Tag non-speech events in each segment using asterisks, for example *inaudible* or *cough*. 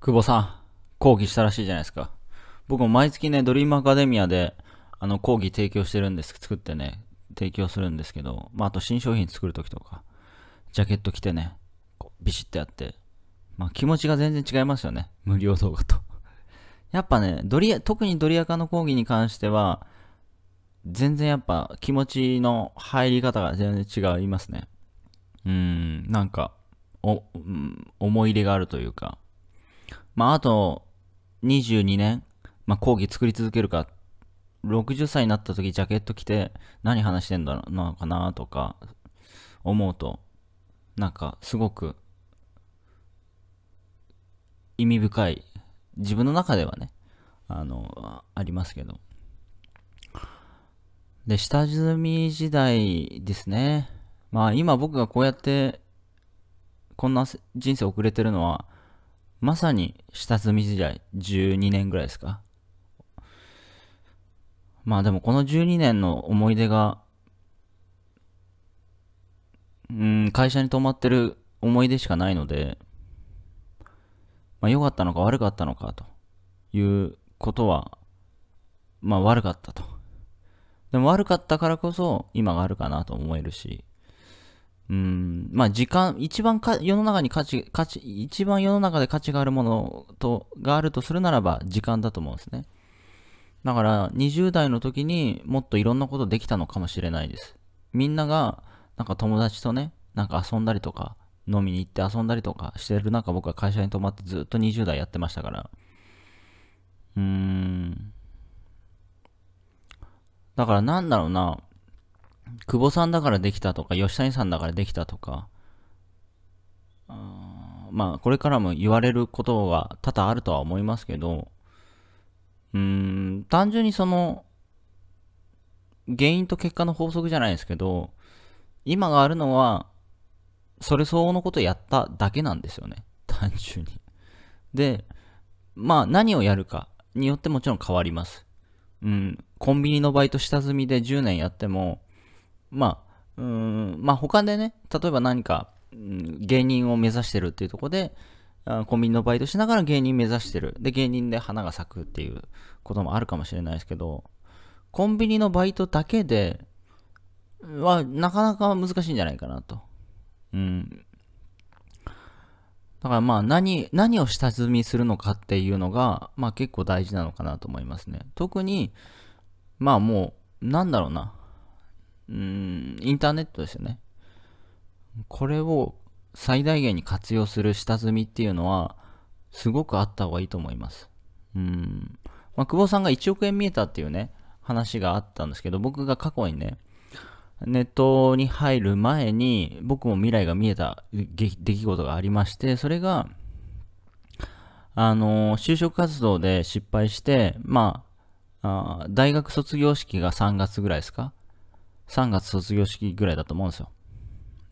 久保さん、講義したらしいじゃないですか。僕も毎月ね、ドリームアカデミアで、あの、講義提供してるんです。作ってね、提供するんですけど、まあ、あと新商品作るときとか、ジャケット着てね、こうビシッとやって、まあ、気持ちが全然違いますよね。無料動画とやっぱね、ドリア、特にドリアカの講義に関しては、全然やっぱ気持ちの入り方が全然違いますね。うん、なんか、お、うん、思い入れがあるというか、まあ、あと22年、まあ、講義作り続けるか、60歳になった時ジャケット着て何話してんだのかなとか思うと、なんかすごく意味深い、自分の中ではね、あの、ありますけど。で、下積み時代ですね。まあ今僕がこうやってこんな人生遅れてるのは、まさに下積み時代、12年ぐらいですか。まあでもこの12年の思い出が、うん、会社に泊まってる思い出しかないので、まあ良かったのか悪かったのかということは、まあ悪かったと。でも悪かったからこそ今があるかなと思えるし、うん、まあ時間、一番か世の中に価値、価値、一番世の中で価値があるものと、があるとするならば時間だと思うんですね。だから20代の時にもっといろんなことできたのかもしれないです。みんながなんか友達とね、なんか遊んだりとか、飲みに行って遊んだりとかしてる中僕は会社に泊まってずっと20代やってましたから。うーん。だからなんだろうな。久保さんだからできたとか、吉谷さんだからできたとか、あまあ、これからも言われることは多々あるとは思いますけど、うん、単純にその、原因と結果の法則じゃないですけど、今があるのは、それ相応のことやっただけなんですよね。*laughs* 単純に。で、まあ何をやるかによってもちろん変わります。うん、コンビニのバイト下積みで10年やっても、まあ、うん、まあ他でね、例えば何か、うん、芸人を目指してるっていうとこで、コンビニのバイトしながら芸人目指してる。で、芸人で花が咲くっていうこともあるかもしれないですけど、コンビニのバイトだけでは、なかなか難しいんじゃないかなと。うん。だからまあ何、何を下積みするのかっていうのが、まあ結構大事なのかなと思いますね。特に、まあもう、なんだろうな。うん、インターネットですよね。これを最大限に活用する下積みっていうのは、すごくあった方がいいと思います。うん。まあ、久保さんが1億円見えたっていうね、話があったんですけど、僕が過去にね、ネットに入る前に、僕も未来が見えた出来事がありまして、それが、あの、就職活動で失敗して、まあ、あ大学卒業式が3月ぐらいですか3月卒業式ぐらいだと思うんですよ。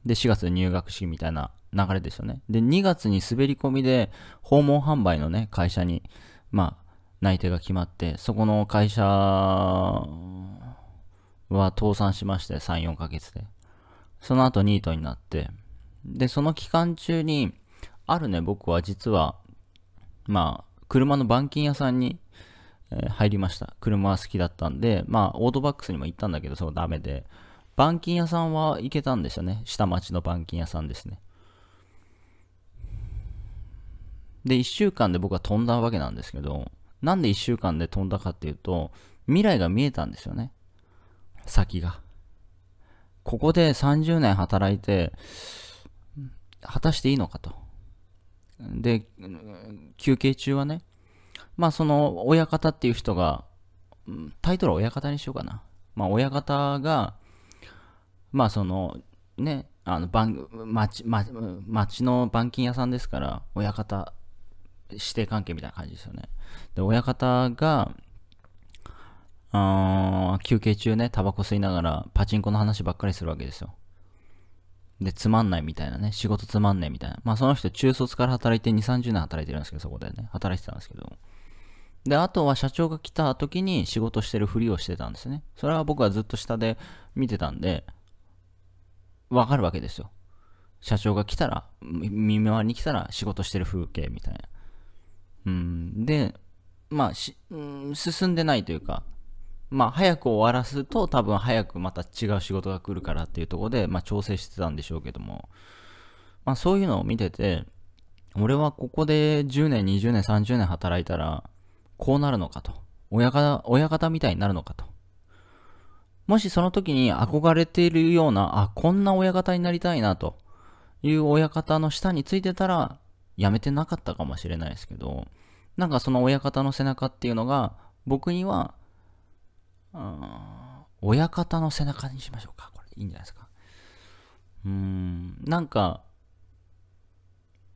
で、4月で入学式みたいな流れですよね。で、2月に滑り込みで訪問販売のね、会社に、まあ、内定が決まって、そこの会社は倒産しまして、3、4ヶ月で。その後ニートになって、で、その期間中に、あるね、僕は実は、まあ、車の板金屋さんにえ入りました。車は好きだったんで、まあ、オートバックスにも行ったんだけど、それダメで、板金屋さんは行けたんですよね。下町の板金屋さんですね。で、1週間で僕は飛んだわけなんですけど、なんで1週間で飛んだかっていうと、未来が見えたんですよね。先が。ここで30年働いて、果たしていいのかと。で、休憩中はね、まあその親方っていう人が、タイトルは親方にしようかな。まあ親方が、まあそのね、あの番町町町の板金屋さんですから、親方、師弟関係みたいな感じですよね。で、親方が、あ休憩中ね、タバコ吸いながらパチンコの話ばっかりするわけですよ。で、つまんないみたいなね、仕事つまんないみたいな。まあその人中卒から働いて2、30年働いてるんですけど、そこでね、働いてたんですけど。で、あとは社長が来た時に仕事してるふりをしてたんですね。それは僕はずっと下で見てたんで、わかるわけですよ。社長が来たら、見回りに来たら仕事してる風景みたいな。うん、で、まあし、うん、進んでないというか、まあ、早く終わらすと多分早くまた違う仕事が来るからっていうところで、まあ、調整してたんでしょうけども、まあ、そういうのを見てて、俺はここで10年、20年、30年働いたら、こうなるのかと。親方、親方みたいになるのかと。もしその時に憧れているような、あ、こんな親方になりたいなという親方の下についてたら、やめてなかったかもしれないですけど、なんかその親方の背中っていうのが、僕には、親方の背中にしましょうか。これいいんじゃないですか。うーん、なんか、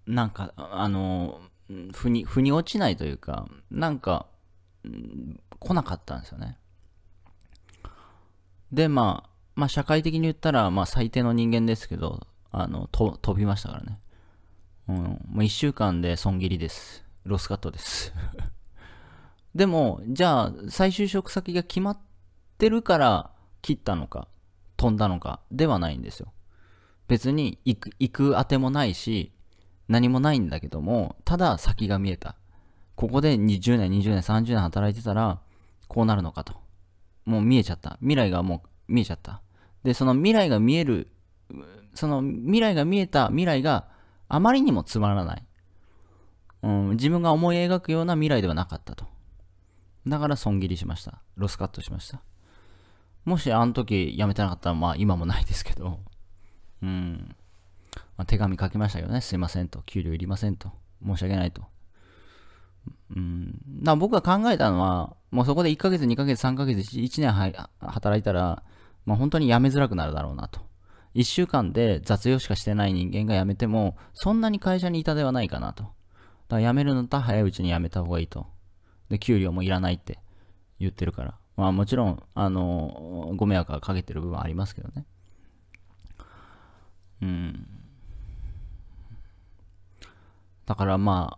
なんか、あの、腑に、腑に落ちないというか、なんか、うん、来なかったんですよね。で、まあ、まあ、社会的に言ったら、まあ、最低の人間ですけど、あの、と、飛びましたからね。うん、もう1週間で損切りです。ロスカットです *laughs* でも、じゃあ、再就職先が決まってるから、切ったのか、飛んだのか、ではないんですよ。別に行く、行く当てもないし、何もないんだけども、ただ先が見えた。ここで20年、20年、30年働いてたら、こうなるのかと。もう見えちゃった。未来がもう見えちゃった。で、その未来が見える、その未来が見えた未来があまりにもつまらない。うん、自分が思い描くような未来ではなかったと。だから損切りしました。ロスカットしました。もしあの時辞めてなかったら、まあ今もないですけど。うん。まあ、手紙書きましたけどね、すいませんと、給料いりませんと、申し訳ないと。うん、だ僕が考えたのは、もうそこで1ヶ月、2ヶ月、3ヶ月、1年は働いたら、まあ、本当に辞めづらくなるだろうなと。1週間で雑用しかしてない人間が辞めても、そんなに会社にいたではないかなと。だから辞めるのと早いうちに辞めた方がいいと。で、給料もいらないって言ってるから。まあもちろん、あの、ご迷惑はかけてる部分はありますけどね。うん。だからま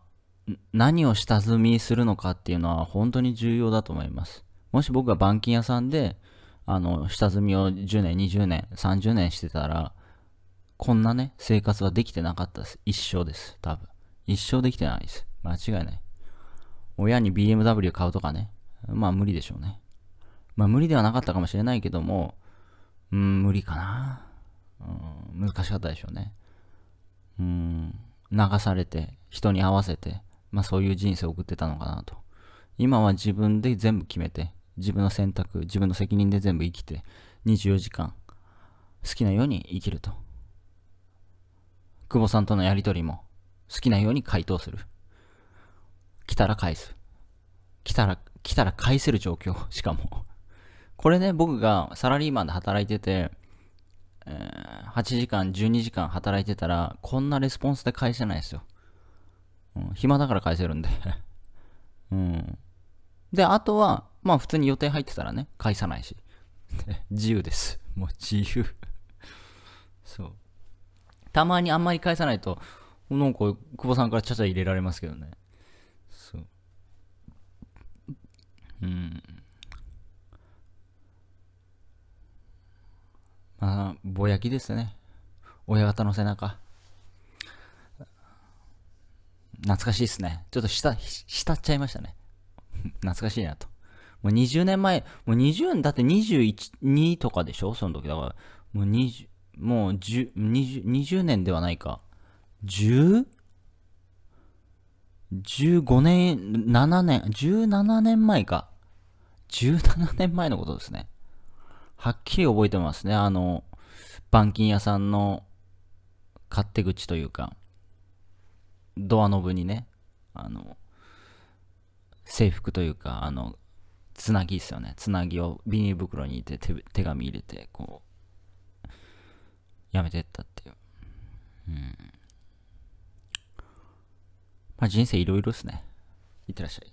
あ、何を下積みするのかっていうのは本当に重要だと思います。もし僕が板金屋さんで、あの、下積みを10年、20年、30年してたら、こんなね、生活はできてなかったです。一生です。多分。一生できてないです。間違いない。親に BMW 買うとかね。まあ無理でしょうね。まあ無理ではなかったかもしれないけども、うん、無理かな。うん、難しかったでしょうね。うん。流されて、人に合わせて、まあそういう人生を送ってたのかなと。今は自分で全部決めて、自分の選択、自分の責任で全部生きて、24時間、好きなように生きると。久保さんとのやりとりも、好きなように回答する。来たら返す。来たら、来たら返せる状況、しかも。これね、僕がサラリーマンで働いてて、えー、8時間、12時間働いてたら、こんなレスポンスで返せないですよ。うん、暇だから返せるんで *laughs* うん。で、あとは、まあ普通に予定入ってたらね、返さないし。自由です。もう自由 *laughs* そう。たまにあんまり返さないと、なんか、久保さんからちゃちゃ入れられますけどね。そう。うん。ああ、ぼやきですね。親方の背中。懐かしいですね。ちょっと下、下っちゃいましたね。*laughs* 懐かしいなと。もう20年前、もう20、だって21、2とかでしょその時。だから、もう20、もう1 0 20年ではないか。10? 15年、7年、17年前か。17年前のことですね。はっきり覚えてますね。あの、板金屋さんの勝手口というか、ドアノブにね、あの、制服というか、あの、つなぎですよね。つなぎをビニール袋に入れて手紙入れて、こう、やめてったっていう。うん。まあ人生いろいろですね。いってらっしゃい。